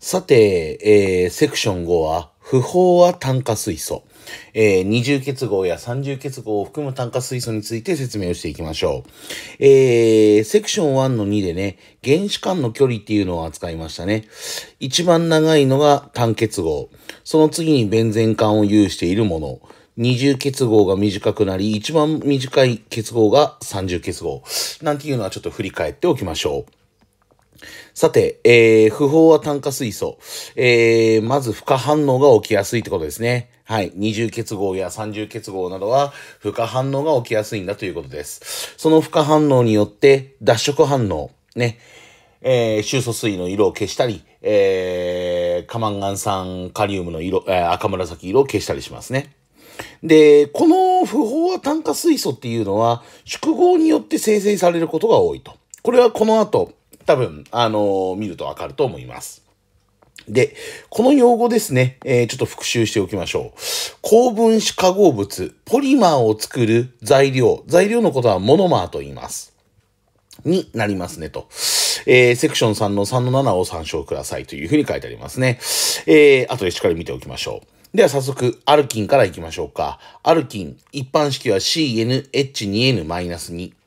さて、えー、セクション5は、不法は炭化水素。えー、二重結合や三重結合を含む炭化水素について説明をしていきましょう。えー、セクション1の2でね、原子間の距離っていうのを扱いましたね。一番長いのが単結合。その次にベンゼン管を有しているもの。二重結合が短くなり、一番短い結合が三重結合。なんていうのはちょっと振り返っておきましょう。さて、えー、不飽和炭化水素。えー、まず、負荷反応が起きやすいってことですね。はい。二重結合や三重結合などは、負荷反応が起きやすいんだということです。その不可反応によって、脱色反応。ね。えー、臭素水の色を消したり、えー、カマンガン酸カリウムの色、えー、赤紫色を消したりしますね。で、この不飽和炭化水素っていうのは、縮合によって生成されることが多いと。これはこの後、多分、あの見るとわかると思います。で、この用語ですね、えー、ちょっと復習しておきましょう。高分子化合物、ポリマーを作る材料、材料のことはモノマーと言います。になりますねと。えー、セクション3の3の7を参照くださいというふうに書いてありますね。えー、後でしっかり見ておきましょう。では早速、アルキンから行きましょうか。アルキン、一般式は CNH2N-2。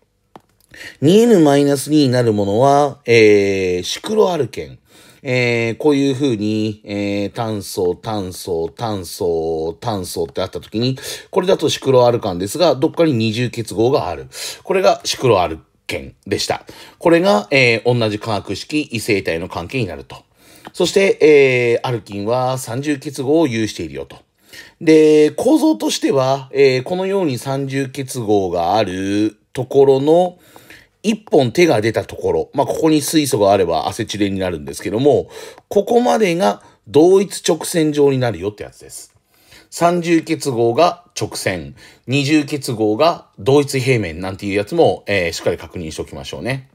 2n-2 になるものは、えー、シクロアルケン。えー、こういう風に、えー、炭素、炭素、炭素、炭素ってあった時に、これだとシクロアルカンですが、どっかに二重結合がある。これがシクロアルケンでした。これが、えー、同じ化学式異性体の関係になると。そして、えー、アルキンは三重結合を有しているよと。で、構造としては、えー、このように三重結合があるところの、一本手が出たところ、まあ、ここに水素があればアセチレンになるんですけども、ここまでが同一直線上になるよってやつです。三重結合が直線、二重結合が同一平面なんていうやつも、えー、しっかり確認しておきましょうね。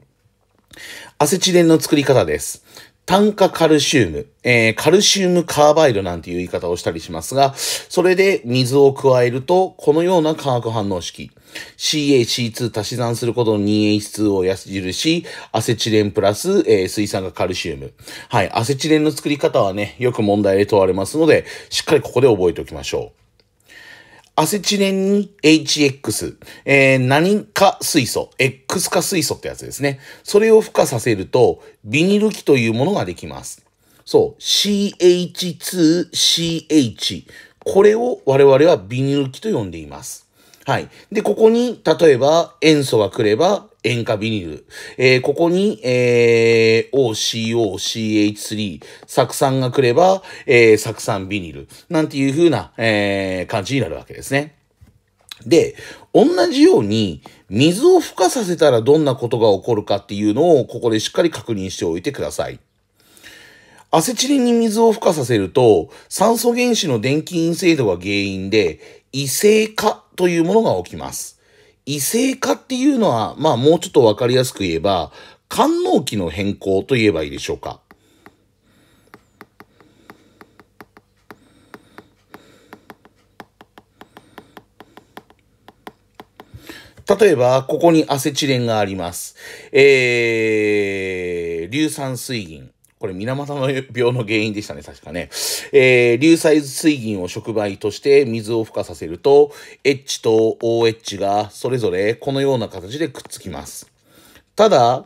アセチレンの作り方です。炭化カルシウム、えー、カルシウムカーバイドなんていう言い方をしたりしますが、それで水を加えると、このような化学反応式。CaC2 足し算することの 2H2 を矢印、アセチレンプラス、えー、水酸化カルシウム。はい、アセチレンの作り方はね、よく問題で問われますので、しっかりここで覚えておきましょう。アセチレン HX、えー、何か水素、X 化水素ってやつですね。それを孵化させると、ビニル基というものができます。そう、CH2CH。これを我々はビニル基と呼んでいます。はい。で、ここに、例えば、塩素が来れば、塩化ビニル。えー、ここに、えー、OCOCH3、酢酸が来れば、えー、酢酸ビニル。なんていう風な、えー、感じになるわけですね。で、同じように、水を孵化させたらどんなことが起こるかっていうのを、ここでしっかり確認しておいてください。アセチリンに水を孵化させると、酸素原子の電気陰性度が原因で、異性化というものが起きます。異性化っていうのは、まあもうちょっとわかりやすく言えば、官能期の変更と言えばいいでしょうか。例えば、ここにアセチレンがあります。えー、硫酸水銀。これ、水俣病の原因でしたね、確かね。えー、硫酸水銀を触媒として水を孵化させると、エッジと OH がそれぞれこのような形でくっつきます。ただ、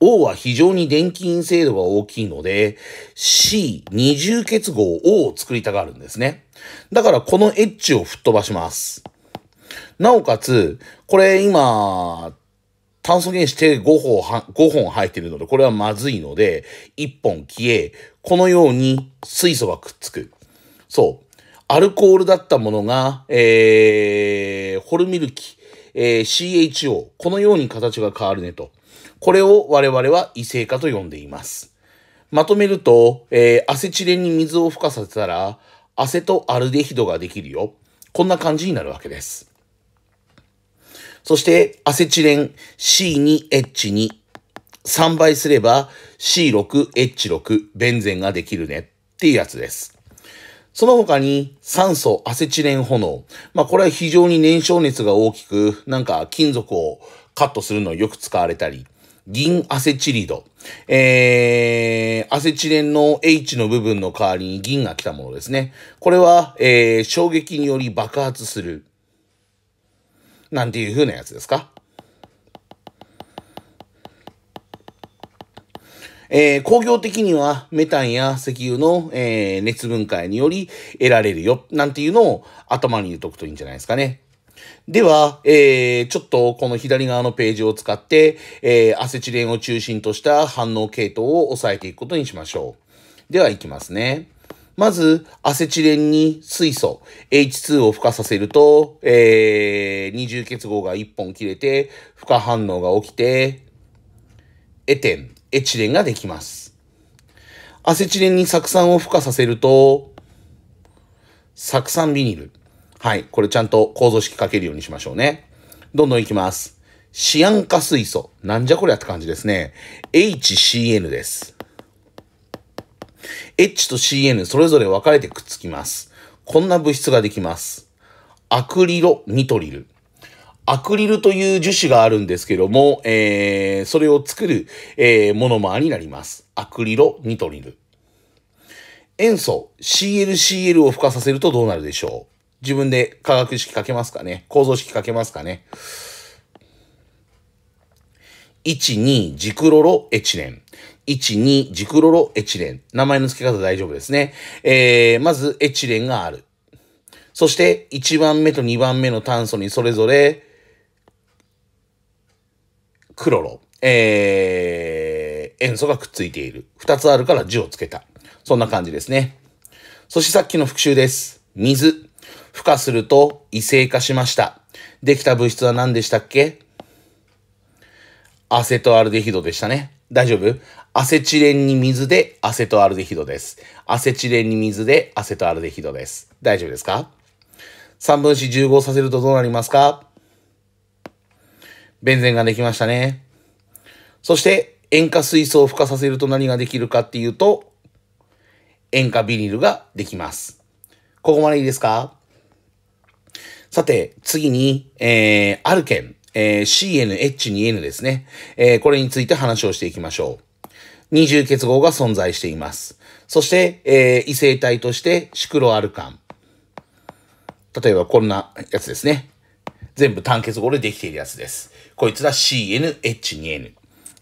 O は非常に電気陰性度が大きいので、C、二重結合 O を作りたがるんですね。だからこのエッジを吹っ飛ばします。なおかつ、これ今、炭素原子って5本は、5本入っているので、これはまずいので、1本消え、このように水素がくっつく。そう。アルコールだったものが、えー、ホルミルキ、えー、CHO、このように形が変わるねと。これを我々は異性化と呼んでいます。まとめると、えー、アセチレンに水を付加させたら、アセトアルデヒドができるよ。こんな感じになるわけです。そしてアセチレン C2H2 3倍すれば C6H6 ベンゼンができるねっていうやつです。その他に酸素、アセチレン炎。まあこれは非常に燃焼熱が大きく、なんか金属をカットするのよく使われたり、銀アセチリド。えー、アセチレンの H の部分の代わりに銀が来たものですね。これは、えー、衝撃により爆発する。なんていう風なやつですかえー、工業的にはメタンや石油の、えー、熱分解により得られるよ、なんていうのを頭に入れとくといいんじゃないですかね。では、えー、ちょっとこの左側のページを使って、えー、アセチレンを中心とした反応系統を抑えていくことにしましょう。では、いきますね。まず、アセチレンに水素、H2 を孵化させると、えー、二重結合が1本切れて、孵化反応が起きて、エテン、エチレンができます。アセチレンに酢酸を孵化させると、酢酸ビニル。はい。これちゃんと構造式書けるようにしましょうね。どんどんいきます。シアン化水素。なんじゃこりゃって感じですね。HCN です。H と CN それぞれ分かれてくっつきます。こんな物質ができます。アクリロニトリル。アクリルという樹脂があるんですけども、えー、それを作る、えー、モノマーになります。アクリロニトリル。塩素 CLCL を付加させるとどうなるでしょう自分で化学式書けますかね構造式書けますかね ?1、2、ジクロロエチレン。12ジクロロエチレン。名前の付け方大丈夫ですね。えー、まずエチレンがある。そして1番目と2番目の炭素にそれぞれクロロ、えー、塩素がくっついている。2つあるから字を付けた。そんな感じですね。そしてさっきの復習です。水。孵化すると異性化しました。できた物質は何でしたっけアセトアルデヒドでしたね。大丈夫アセチレンに水でアセトアルデヒドです。アセチレンに水でアセトアルデヒドです。大丈夫ですか三分子重合させるとどうなりますかベンゼンができましたね。そして、塩化水素を付加させると何ができるかっていうと、塩化ビニルができます。ここまでいいですかさて、次に、えー、アルケン。えー、CNH2N ですね。えー、これについて話をしていきましょう。二重結合が存在しています。そして、えー、異性体としてシクロアルカン。例えばこんなやつですね。全部単結合でできているやつです。こいつら CNH2N。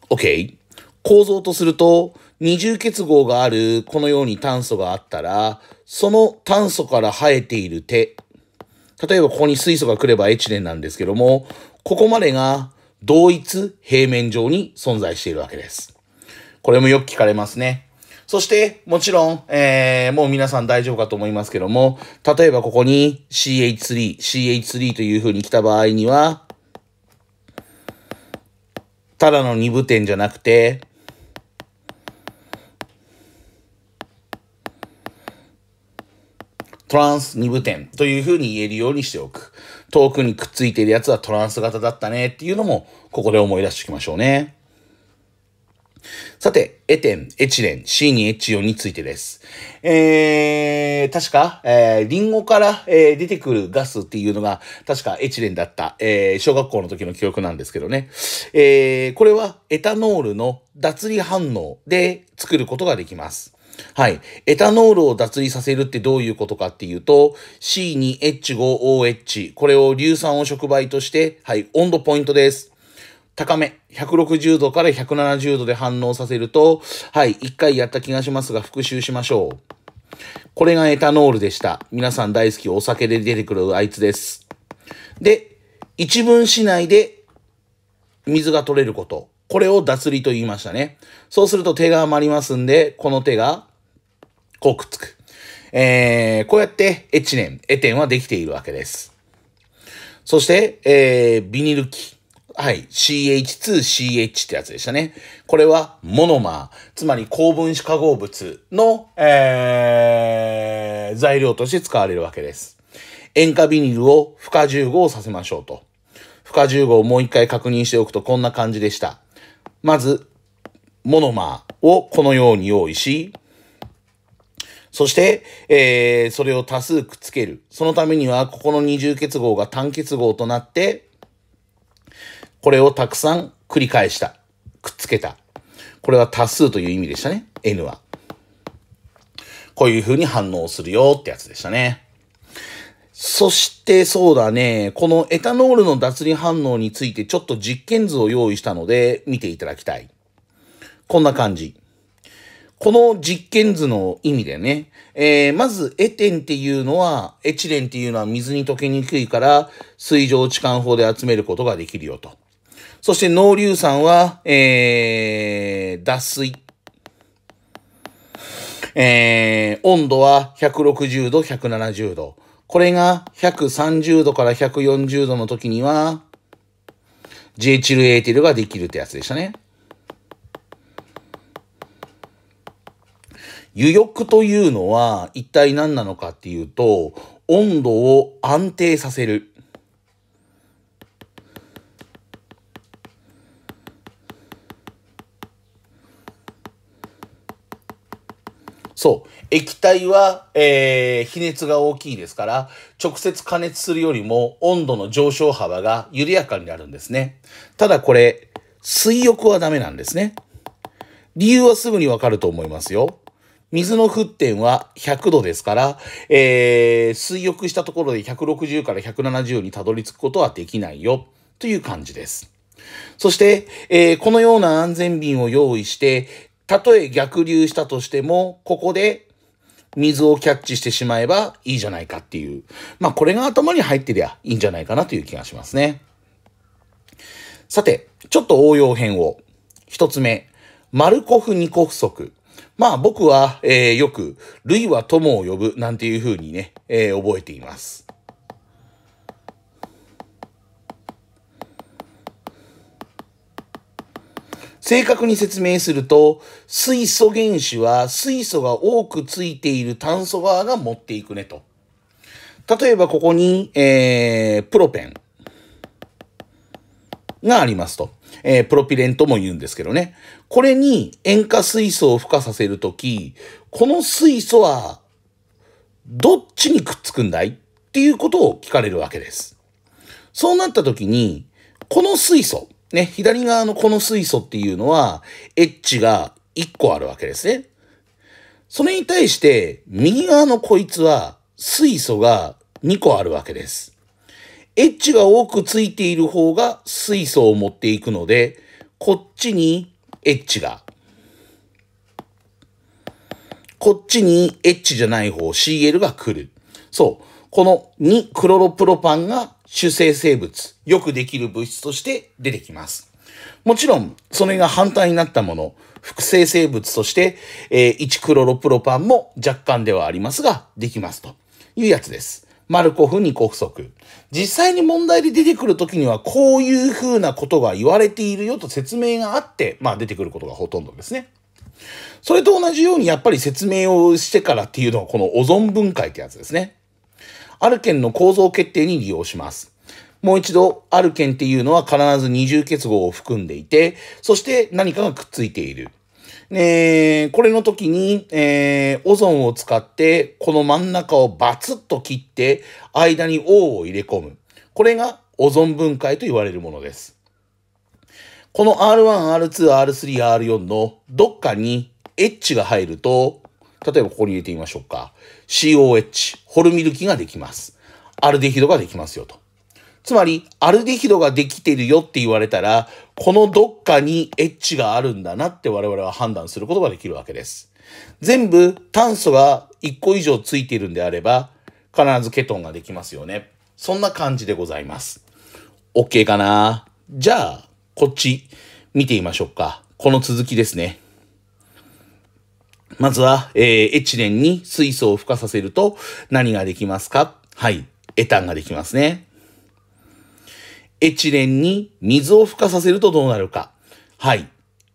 OK。構造とすると、二重結合があるこのように炭素があったら、その炭素から生えている手。例えばここに水素が来ればエチレンなんですけども、ここまでが同一平面上に存在しているわけです。これもよく聞かれますね。そして、もちろん、えー、もう皆さん大丈夫かと思いますけども、例えばここに CH3、CH3 という風に来た場合には、ただの二部点じゃなくて、トランス二部点という風に言えるようにしておく。遠くにくっついてるやつはトランス型だったねっていうのも、ここで思い出しておきましょうね。さて、エテン、エチレン、C2H4 についてです。えー、確か、えー、リンゴから、えー、出てくるガスっていうのが、確かエチレンだった、えー、小学校の時の記憶なんですけどね。えー、これはエタノールの脱離反応で作ることができます。はい。エタノールを脱離させるってどういうことかっていうと、C2H5OH。これを硫酸を触媒として、はい、温度ポイントです。高め。160度から170度で反応させると、はい、一回やった気がしますが、復習しましょう。これがエタノールでした。皆さん大好きお酒で出てくるあいつです。で、一分な内で水が取れること。これを脱離と言いましたね。そうすると手が余りますんで、この手が、こうくっつく。えー、こうやってエチネン、エテンはできているわけです。そして、えー、ビニル機。はい。CH2CH ってやつでしたね。これはモノマー。つまり高分子化合物の、えー、材料として使われるわけです。塩化ビニルを負荷重合させましょうと。負荷重合をもう一回確認しておくとこんな感じでした。まず、モノマーをこのように用意し、そして、えー、それを多数くっつける。そのためには、ここの二重結合が単結合となって、これをたくさん繰り返した。くっつけた。これは多数という意味でしたね。N は。こういう風に反応するよってやつでしたね。そしてそうだね、このエタノールの脱離反応についてちょっと実験図を用意したので見ていただきたい。こんな感じ。この実験図の意味でね、えー、まずエテンっていうのは、エチレンっていうのは水に溶けにくいから水上置換法で集めることができるよと。そして濃硫酸は、えー、脱水。えー、温度は160度、170度。これが130度から140度の時には、ジェチルエーテルができるってやつでしたね。油浴というのは一体何なのかっていうと、温度を安定させる。そう。液体は、えー、比熱が大きいですから、直接加熱するよりも温度の上昇幅が緩やかになるんですね。ただこれ、水浴はダメなんですね。理由はすぐにわかると思いますよ。水の沸点は100度ですから、えー、水浴したところで160から170にたどり着くことはできないよ、という感じです。そして、えー、このような安全瓶を用意して、たとえ逆流したとしても、ここで水をキャッチしてしまえばいいじゃないかっていう。まあこれが頭に入ってりゃいいんじゃないかなという気がしますね。さて、ちょっと応用編を。一つ目、マルコフ・ニコフ則。まあ僕は、えー、よく、類は友を呼ぶなんていう風にね、えー、覚えています。正確に説明すると、水素原子は水素が多くついている炭素側が持っていくねと。例えばここに、えー、プロペンがありますと。えー、プロピレンとも言うんですけどね。これに塩化水素を付加させるとき、この水素はどっちにくっつくんだいっていうことを聞かれるわけです。そうなったときに、この水素、ね、左側のこの水素っていうのは、エッジが1個あるわけですね。それに対して、右側のこいつは、水素が2個あるわけです。エッジが多くついている方が水素を持っていくので、こっちにエッジが。こっちにエッジじゃない方、CL が来る。そう。この2クロロプロパンが主生生物、よくできる物質として出てきます。もちろん、それが反対になったもの、複製生物として、えー、1クロロプロパンも若干ではありますが、できますというやつです。マルコフ2個不足。実際に問題で出てくるときには、こういうふうなことが言われているよと説明があって、まあ出てくることがほとんどですね。それと同じように、やっぱり説明をしてからっていうのは、このオゾン分解ってやつですね。ある県の構造決定に利用します。もう一度、ある県っていうのは必ず二重結合を含んでいて、そして何かがくっついている。えこれの時に、えー、オゾンを使って、この真ん中をバツッと切って、間に O を入れ込む。これがオゾン分解と言われるものです。この R1、R2、R3、R4 のどっかに H が入ると、例えばここに入れてみましょうか。COH、ホルミル基ができます。アルデヒドができますよと。つまり、アルデヒドができてるよって言われたら、このどっかに H があるんだなって我々は判断することができるわけです。全部炭素が1個以上ついているんであれば、必ずケトンができますよね。そんな感じでございます。OK かなじゃあ、こっち見てみましょうか。この続きですね。まずは、えー、エチレンに水素を付加させると何ができますかはい、エタンができますね。エチレンに水を付加させるとどうなるかはい、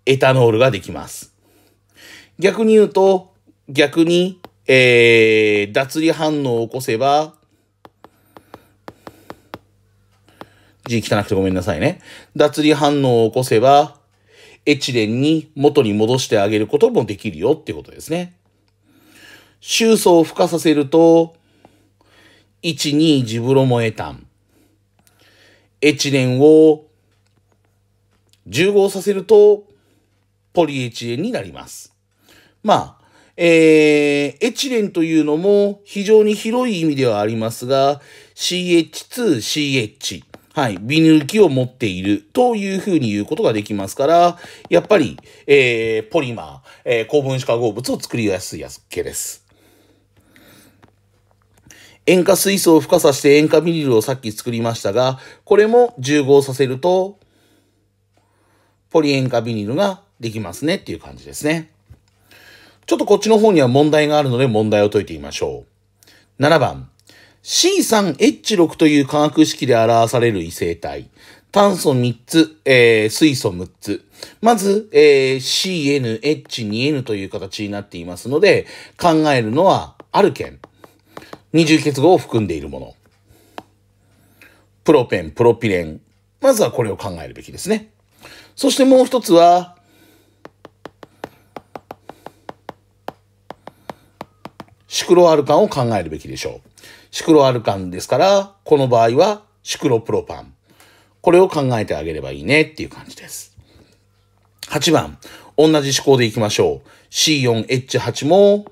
エタノールができます。逆に言うと、逆に、えー、脱離反応を起こせば、字汚くてごめんなさいね。脱離反応を起こせば、エチレンに元に戻してあげることもできるよってことですね。臭素を孵化させると、1、2、ジブロモエタン。エチレンを重合させると、ポリエチレンになります。まあ、えー、エチレンというのも非常に広い意味ではありますが、CH2CH。はい、ビニール機を持っているというふうに言うことができますから、やっぱり、えー、ポリマー、えー、高分子化合物を作りやすいやつけです。塩化水素を付加させて塩化ビニルをさっき作りましたが、これも重合させると、ポリ塩化ビニルができますねっていう感じですね。ちょっとこっちの方には問題があるので問題を解いてみましょう。7番。C3H6 という化学式で表される異性体。炭素3つ、えー、水素6つ。まず、えー、CNH2N という形になっていますので、考えるのはアルケン。二重結合を含んでいるもの。プロペン、プロピレン。まずはこれを考えるべきですね。そしてもう一つは、シクロアルカンを考えるべきでしょう。シクロアルカンですから、この場合はシクロプロパン。これを考えてあげればいいねっていう感じです。8番、同じ思考でいきましょう。C4H8 も、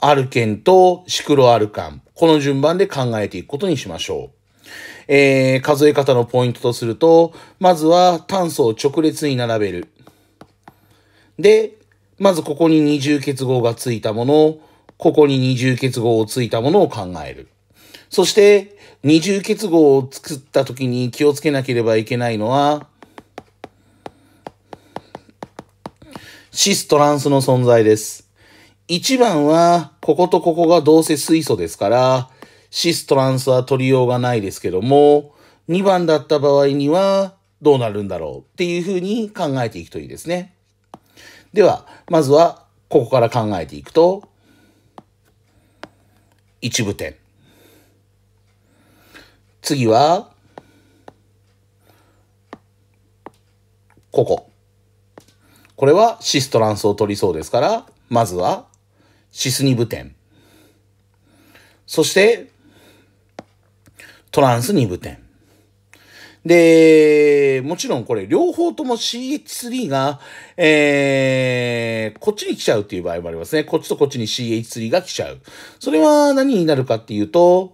アルケンとシクロアルカン。この順番で考えていくことにしましょう。えー、数え方のポイントとすると、まずは炭素を直列に並べる。で、まずここに二重結合がついたもの、を、ここに二重結合をついたものを考える。そして、二重結合を作った時に気をつけなければいけないのは、シストランスの存在です。一番は、こことここがどうせ水素ですから、シストランスは取りようがないですけども、二番だった場合には、どうなるんだろうっていうふうに考えていくといいですね。では、まずは、ここから考えていくと、一部点。次は、ここ。これはシストランスを取りそうですから、まずはシス2部点。そして、トランス2部点。で、もちろんこれ両方とも CH3 が、えー、こっちに来ちゃうっていう場合もありますね。こっちとこっちに CH3 が来ちゃう。それは何になるかっていうと、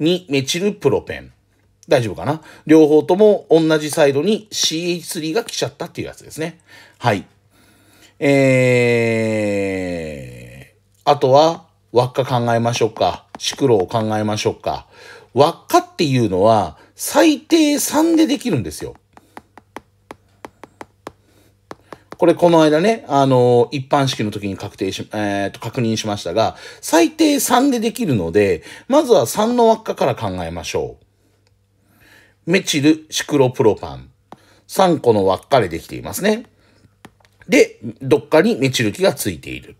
2メチルプロペン。大丈夫かな両方とも同じサイドに CH3 が来ちゃったっていうやつですね。はい。えー、あとは輪っか考えましょうか。シクロを考えましょうか。輪っかっていうのは、最低3でできるんですよ。これこの間ね、あのー、一般式の時に確定し、えー、っと、確認しましたが、最低3でできるので、まずは3の輪っかから考えましょう。メチル、シクロプロパン。3個の輪っかでできていますね。で、どっかにメチル基がついている。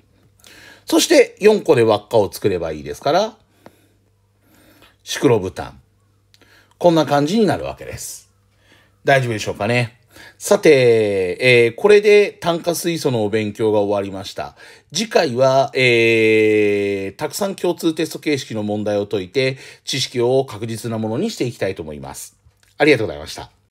そして4個で輪っかを作ればいいですから、シクロブタン。こんな感じになるわけです。大丈夫でしょうかね。さて、えー、これで炭化水素のお勉強が終わりました。次回は、えー、たくさん共通テスト形式の問題を解いて、知識を確実なものにしていきたいと思います。ありがとうございました。